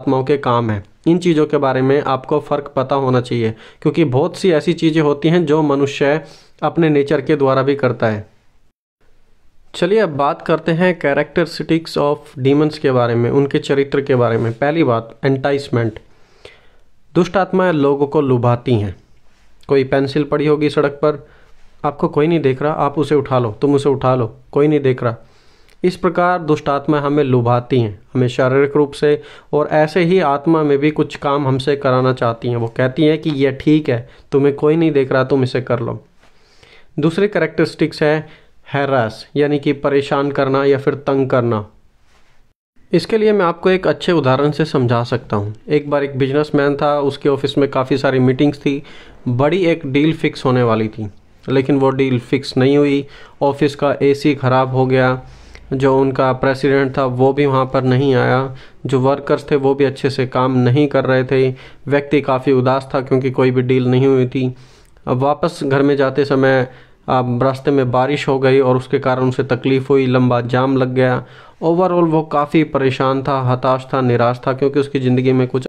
आत्माओं के काम हैं इन चीज़ों के बारे में आपको फ़र्क पता होना चाहिए क्योंकि बहुत सी ऐसी चीज़ें होती हैं जो मनुष्य अपने नेचर के द्वारा भी करता है चलिए अब बात करते हैं कैरेक्टरिस्टिक्स ऑफ डीमंस के बारे में उनके चरित्र के बारे में पहली बात एंटाइसमेंट दुष्ट आत्माएं लोगों को लुभाती हैं कोई पेंसिल पड़ी होगी सड़क पर आपको कोई नहीं देख रहा आप उसे उठा लो तुम उसे उठा लो कोई नहीं देख रहा इस प्रकार दुष्ट आत्मा हमें लुभाती हैं हमें शारीरिक रूप से और ऐसे ही आत्मा में भी कुछ काम हमसे कराना चाहती हैं वो कहती हैं कि यह ठीक है तुम्हें कोई नहीं देख रहा तुम इसे कर लो दूसरी करेक्टरिस्टिक्स है हैरास यानी कि परेशान करना या फिर तंग करना इसके लिए मैं आपको एक अच्छे उदाहरण से समझा सकता हूँ एक बार एक बिजनेसमैन था उसके ऑफिस में काफ़ी सारी मीटिंग्स थी बड़ी एक डील फिक्स होने वाली थी लेकिन वो डील फिक्स नहीं हुई ऑफिस का एसी ख़राब हो गया जो उनका प्रेसिडेंट था वो भी वहाँ पर नहीं आया जो वर्कर्स थे वो भी अच्छे से काम नहीं कर रहे थे व्यक्ति काफ़ी उदास था क्योंकि कोई भी डील नहीं हुई थी अब वापस घर में जाते समय अब रास्ते में बारिश हो गई और उसके कारण उसे तकलीफ़ हुई लंबा जाम लग गया ओवरऑल वो काफ़ी परेशान था हताश था निराश था क्योंकि उसकी ज़िंदगी में कुछ